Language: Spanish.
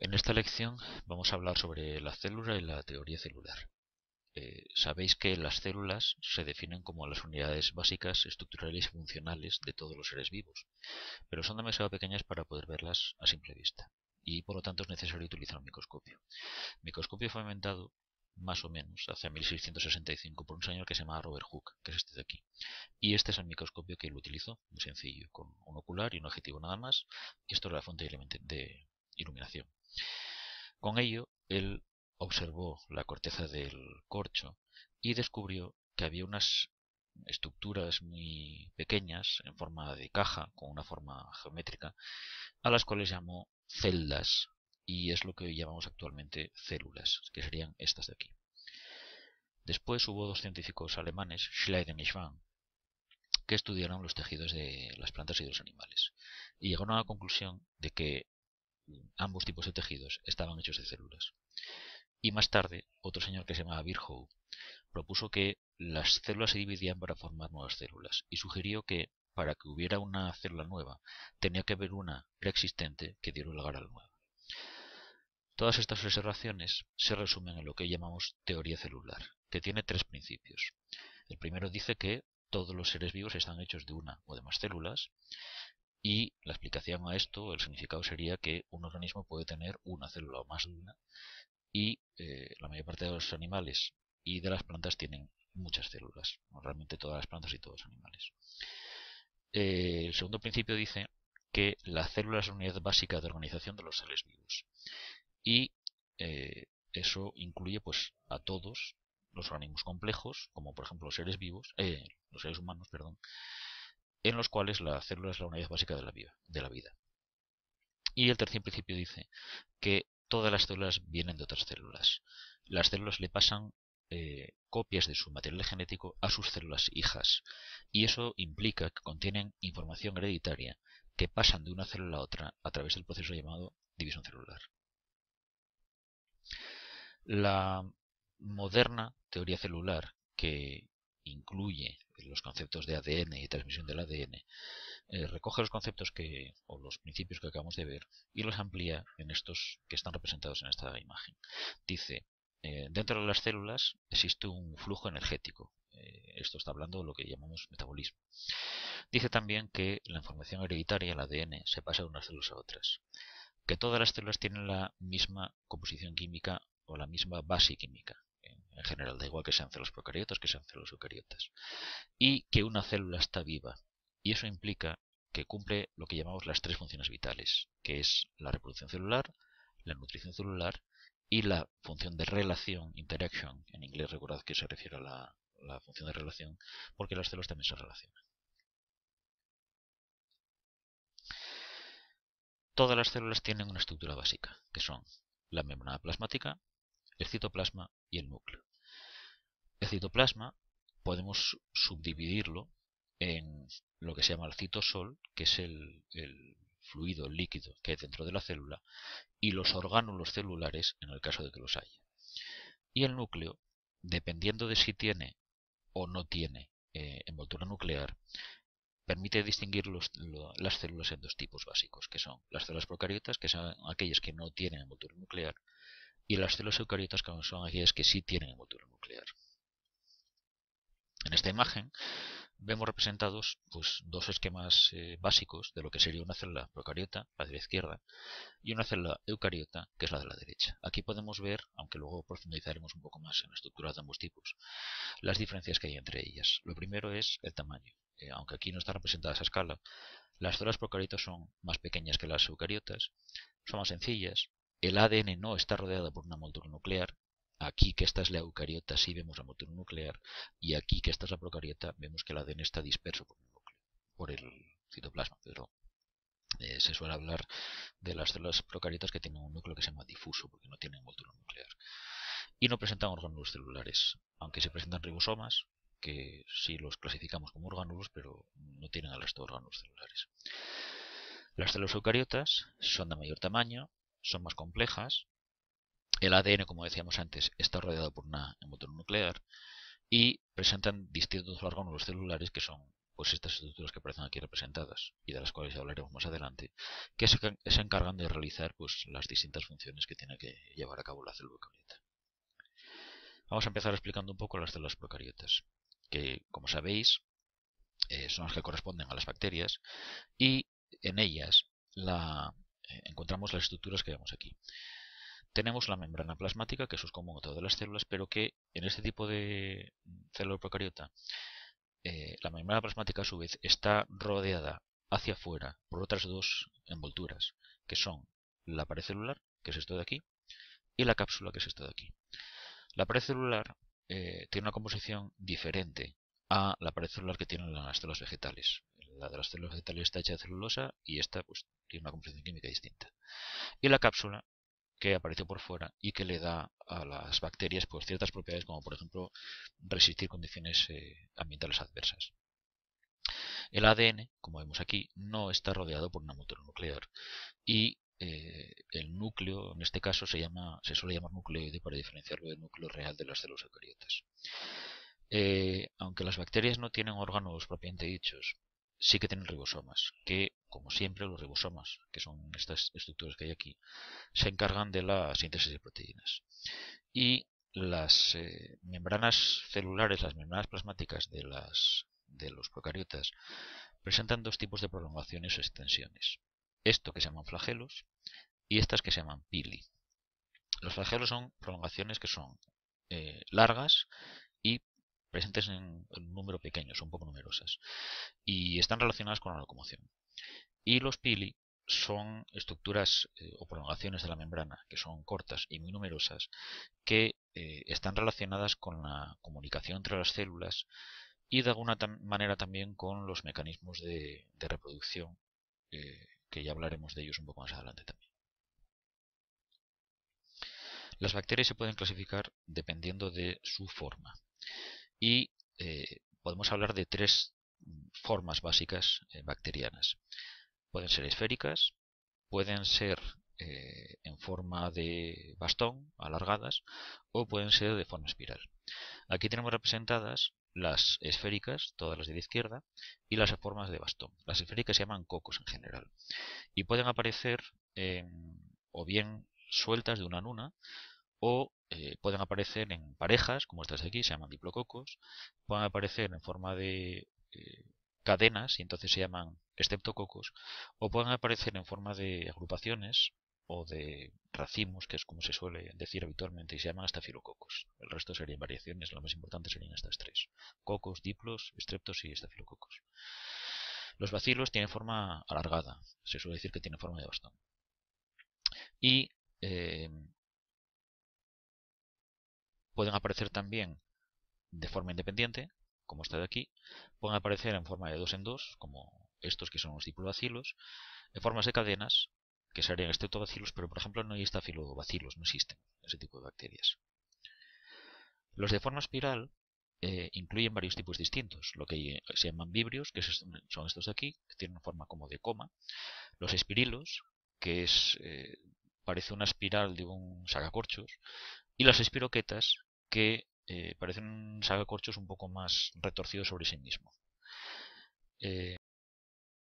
En esta lección vamos a hablar sobre la célula y la teoría celular. Eh, sabéis que las células se definen como las unidades básicas, estructurales y funcionales de todos los seres vivos, pero son demasiado pequeñas para poder verlas a simple vista, y por lo tanto es necesario utilizar un microscopio. El microscopio fue inventado más o menos hacia 1665 por un señor que se llama Robert Hooke, que es este de aquí. Y este es el microscopio que él utilizó, muy sencillo, con un ocular y un objetivo nada más, y esto es la fuente de, iluminación. Con ello, él observó la corteza del corcho y descubrió que había unas estructuras muy pequeñas en forma de caja, con una forma geométrica, a las cuales llamó celdas y es lo que hoy llamamos actualmente células, que serían estas de aquí. Después hubo dos científicos alemanes, Schleiden y Schwann, que estudiaron los tejidos de las plantas y de los animales y llegaron a la conclusión de que ambos tipos de tejidos estaban hechos de células. Y más tarde, otro señor que se llamaba Virchow propuso que las células se dividían para formar nuevas células y sugirió que para que hubiera una célula nueva tenía que haber una preexistente que diera lugar a la nueva. Todas estas observaciones se resumen en lo que llamamos teoría celular, que tiene tres principios. El primero dice que todos los seres vivos están hechos de una o de más células. Y la explicación a esto, el significado sería que un organismo puede tener una célula o más de una y eh, la mayor parte de los animales y de las plantas tienen muchas células, realmente todas las plantas y todos los animales. Eh, el segundo principio dice que la célula es la unidad básica de organización de los seres vivos y eh, eso incluye pues a todos los organismos complejos, como por ejemplo los seres vivos, los seres humanos, perdón, en los cuales la célula es la unidad básica de la, vida, Y el tercer principio dice que todas las células vienen de otras células. Las células le pasan eh, copias de su material genético a sus células hijas. Y eso implica que contienen información hereditaria que pasan de una célula a otra a través del proceso llamado división celular. La moderna teoría celular que incluye los conceptos de ADN y transmisión del ADN, eh, recoge los conceptos que, o los principios que acabamos de ver y los amplía en estos que están representados en esta imagen. Dice, eh, dentro de las células existe un flujo energético. Eh, esto está hablando de lo que llamamos metabolismo. Dice también que la información hereditaria, el ADN, se pasa de unas células a otras. Que todas las células tienen la misma composición química o la misma base química en general, da igual que sean células procariotas que sean células eucariotas, y que una célula está viva. Y eso implica que cumple lo que llamamos las tres funciones vitales, que es la reproducción celular, la nutrición celular y la función de relación, interaction, en inglés recordad que se refiere a la, la función de relación, porque las células también se relacionan. Todas las células tienen una estructura básica, que son la membrana plasmática, el citoplasma y el núcleo. El citoplasma podemos subdividirlo en lo que se llama el citosol, que es el, fluido, líquido que hay dentro de la célula, y los orgánulos celulares en el caso de que los haya. Y el núcleo, dependiendo de si tiene o no tiene eh, envoltura nuclear, permite distinguir las células en dos tipos básicos, que son las células procariotas, que son aquellas que no tienen envoltura nuclear, y las células eucariotas, que son aquellas que sí tienen envoltura nuclear. En esta imagen vemos representados pues, dos esquemas eh, básicos de lo que sería una célula procariota, la de la izquierda, y una célula eucariota, que es la de la derecha. Aquí podemos ver, aunque luego profundizaremos un poco más en la estructura de ambos tipos, las diferencias que hay entre ellas. Lo primero es el tamaño. Eh, aunque aquí no está representada esa escala, las células procariotas son más pequeñas que las eucariotas, son más sencillas, el ADN no está rodeado por una moldura nuclear Aquí que esta es la eucariota sí vemos la motor nuclear y aquí que esta es la procariota vemos que el ADN está disperso por el núcleo, por el citoplasma, pero eh, se suele hablar de las células procariotas que tienen un núcleo que se llama difuso porque no tienen envoltura nuclear y no presentan órganos celulares, aunque se presentan ribosomas que sí los clasificamos como órganos, pero no tienen al resto de órganos celulares. Las células eucariotas son de mayor tamaño, son más complejas el ADN, como decíamos antes, está rodeado por una envoltura nuclear y presentan distintos órganos celulares que son pues estas estructuras que aparecen aquí representadas y de las cuales hablaremos más adelante, que se, encargan de realizar pues, las distintas funciones que tiene que llevar a cabo la célula eucariota. Vamos a empezar explicando un poco las células procariotas, que como sabéis eh, son las que corresponden a las bacterias y en ellas eh, encontramos las estructuras que vemos aquí. Tenemos la membrana plasmática, que es común a todas las células, pero que en este tipo de célula procariota, eh, la membrana plasmática a su vez está rodeada hacia afuera por otras dos envolturas, que son la pared celular, que es esto de aquí, y la cápsula, que es esto de aquí. La pared celular eh, tiene una composición diferente a la pared celular que tienen las células vegetales. La de las células vegetales está hecha de celulosa y esta pues, tiene una composición química distinta. Y la cápsula que aparece por fuera y que le da a las bacterias pues, ciertas propiedades como por ejemplo resistir condiciones eh, ambientales adversas. El ADN, como vemos aquí, no está rodeado por una motor nuclear y eh, el núcleo, en este caso, se, llama, se suele llamar nucleoide para diferenciarlo del núcleo real de las células eucariotas. Eh, aunque las bacterias no tienen órganos propiamente dichos, sí que tienen ribosomas, que como siempre, los ribosomas, que son estas estructuras que hay aquí, se encargan de la síntesis de proteínas. Y las eh, membranas celulares, las membranas plasmáticas de, los procariotas, presentan dos tipos de prolongaciones o extensiones. Esto que se llaman flagelos y estas que se llaman pili. Los flagelos son prolongaciones que son eh, largas y presentes en un número pequeño, son poco numerosas, y están relacionadas con la locomoción. Y los pili son estructuras eh, o prolongaciones de la membrana que son cortas y muy numerosas que eh, están relacionadas con la comunicación entre las células y de alguna manera también con los mecanismos de, reproducción eh, que ya hablaremos de ellos un poco más adelante también. Las bacterias se pueden clasificar dependiendo de su forma y podemos hablar de tres formas básicas eh, bacterianas. Pueden ser esféricas, pueden ser eh, en forma de bastón, alargadas, o pueden ser de forma espiral. Aquí tenemos representadas las esféricas, todas las de la izquierda, y las formas de bastón. Las esféricas se llaman cocos en general. Y pueden aparecer o bien sueltas de una en una, o eh, pueden aparecer en parejas, como estas de aquí, se llaman diplococos, pueden aparecer en forma de eh, cadenas, y entonces se llaman estreptococos, o pueden aparecer en forma de agrupaciones o de racimos, que es como se suele decir habitualmente, y se llaman estafilococos. El resto serían variaciones, lo más importante serían estas tres. Cocos, diplos, estreptos y estafilococos. Los bacilos tienen forma alargada, se suele decir que tienen forma de bastón. Y eh, pueden aparecer también de forma independiente como esta de aquí, pueden aparecer en forma de dos en dos, como estos que son los bacilos, en formas de cadenas, que serían estreptobacilos, pero por ejemplo no hay estafilobacilos, no existen ese tipo de bacterias. Los de forma espiral eh, incluyen varios tipos distintos, lo que se llaman vibrios, que son estos de aquí, que tienen una forma como de coma, los espirilos, que es eh, parece una espiral de un sacacorchos, y las espiroquetas, que eh, un sacacorchos un poco más retorcido sobre sí mismo. Eh,